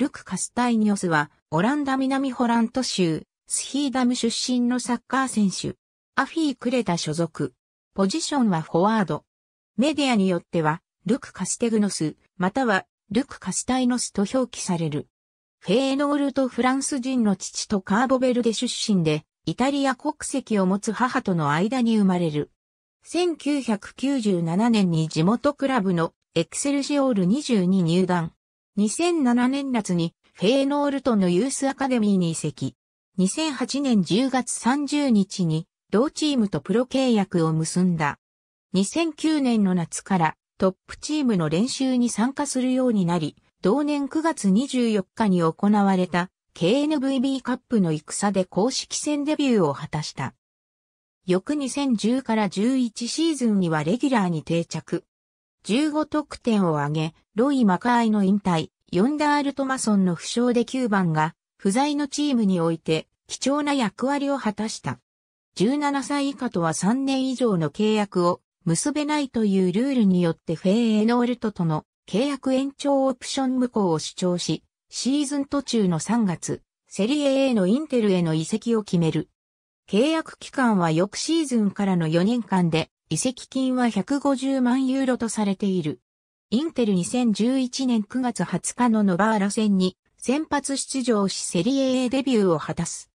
ルク・カスタイニオスは、オランダ南ホラント州、スヒーダム出身のサッカー選手。アフィー・クレタ所属。ポジションはフォワード。メディアによっては、ルク・カステグノス、または、ルク・カスタイノスと表記される。フェーノールとフランス人の父とカーボベルデ出身で、イタリア国籍を持つ母との間に生まれる。1997年に地元クラブのエクセルシオール22入団。2007年夏にフェーノールトンのユースアカデミーに移籍。2008年10月30日に同チームとプロ契約を結んだ。2009年の夏からトップチームの練習に参加するようになり、同年9月24日に行われた KNVB カップの戦で公式戦デビューを果たした。翌2010から11シーズンにはレギュラーに定着。15得点を挙げ、ロイ・マカアイの引退、ヨンダール・トマソンの負傷で9番が、不在のチームにおいて、貴重な役割を果たした。17歳以下とは3年以上の契約を結べないというルールによってフェーエノールトとの契約延長オプション無効を主張し、シーズン途中の3月、セリエ A のインテルへの移籍を決める。契約期間は翌シーズンからの4年間で移籍金は150万ユーロとされている。インテル2011年9月20日のノバーラ戦に先発出場しセリエ A デビューを果たす。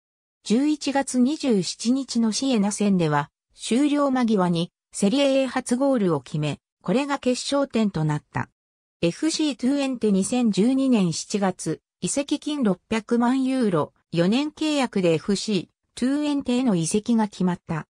11月27日のシエナ戦では終了間際にセリエ A 初ゴールを決め、これが決勝点となった。FC トゥエンテ2012年7月、移籍金600万ユーロ、4年契約で FC トゥエンテへの移籍が決まった。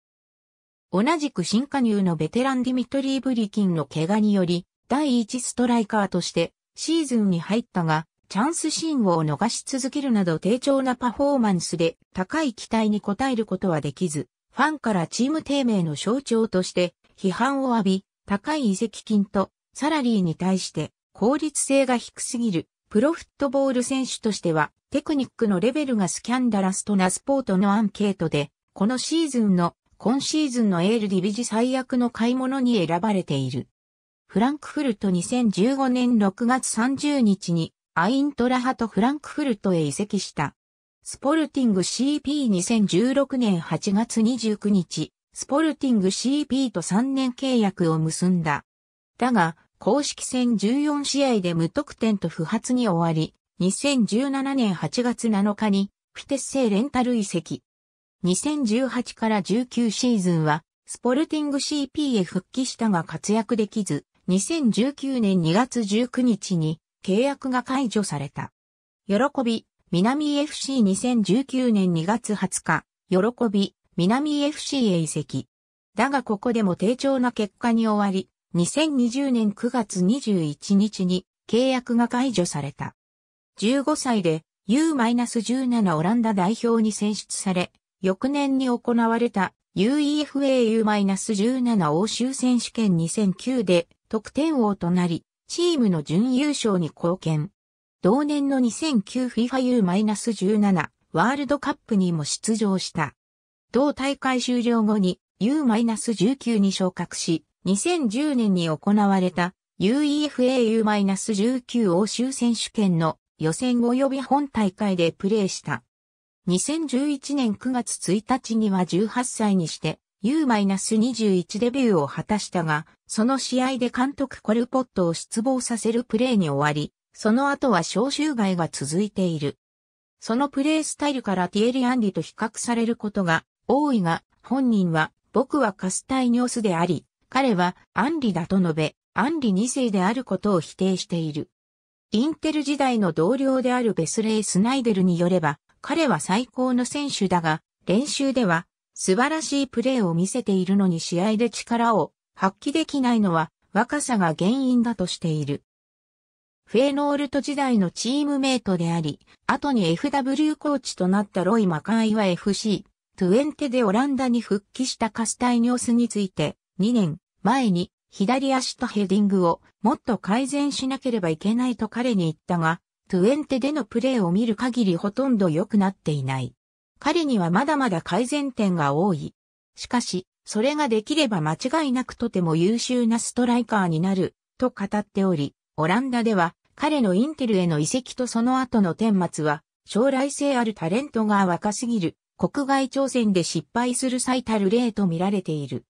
同じく新加入のベテランディミトリー・ブリキンの怪我により、第一ストライカーとしてシーズンに入ったが、チャンスシーンを逃し続けるなど低調なパフォーマンスで高い期待に応えることはできず、ファンからチーム低迷の象徴として批判を浴び、高い移籍金とサラリーに対して効率性が低すぎるプロフットボール選手としてはテクニックのレベルがスキャンダラスとなスポートのアンケートで、このシーズンの今シーズンのエールディビジ最悪の買い物に選ばれている。フランクフルト2015年6月30日にアイントラハとフランクフルトへ移籍した。スポルティング CP2016 年8月29日、スポルティング CP と3年契約を結んだ。だが、公式戦14試合で無得点と不発に終わり、2017年8月7日に、フィテッセレンタル移籍。2018から19シーズンは、スポルティング CP へ復帰したが活躍できず、2019年2月19日に契約が解除された。喜び、南 FC2019 年2月20日、喜び、南 FC へ移籍。だがここでも低調な結果に終わり、2020年9月21日に契約が解除された。15歳で U-17 オランダ代表に選出され、翌年に行われた UEFAU-17 欧州選手権2009で得点王となり、チームの準優勝に貢献。同年の 2009FIFAU-17 ワールドカップにも出場した。同大会終了後に U-19 に昇格し、2010年に行われた UEFAU-19 欧州選手権の予選及び本大会でプレーした。2011年9月1日には18歳にして U-21 デビューを果たしたが、その試合で監督コルポットを失望させるプレーに終わり、その後は招集外が続いている。そのプレースタイルからティエリ・アンリと比較されることが多いが、本人は、僕はカスタイニオスであり、彼はアンリだと述べ、アンリ2世であることを否定している。インテル時代の同僚であるベスレイ・スナイデルによれば、彼は最高の選手だが、練習では素晴らしいプレーを見せているのに試合で力を発揮できないのは若さが原因だとしている。フェーノールト時代のチームメイトであり、後に FW コーチとなったロイ・マカイは FC、トゥエンテでオランダに復帰したカスタイニョスについて、2年前に左足とヘディングをもっと改善しなければいけないと彼に言ったが、トゥエンテでのプレーを見る限りほとんど良くなっていない。彼にはまだまだ改善点が多い。しかし、それができれば間違いなくとても優秀なストライカーになる、と語っており、オランダでは彼のインテルへの移籍とその後の顛末は、将来性あるタレントが若すぎる、国外挑戦で失敗する最たる例と見られている。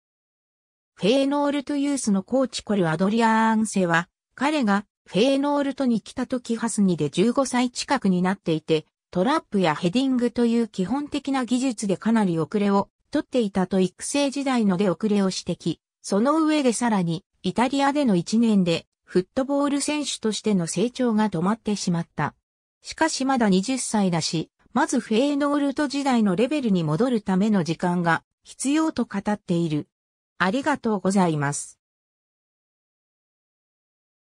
フェーノールトゥユースのコーチコル・アドリアーンセは、彼がフェーノールトに来た時ハスにで15歳近くになっていて、トラップやヘディングという基本的な技術でかなり遅れを取っていたと育成時代の出遅れを指摘。その上でさらに、イタリアでの1年で、フットボール選手としての成長が止まってしまった。しかしまだ20歳だし、まずフェーノールト時代のレベルに戻るための時間が必要と語っている。ありがとうございます。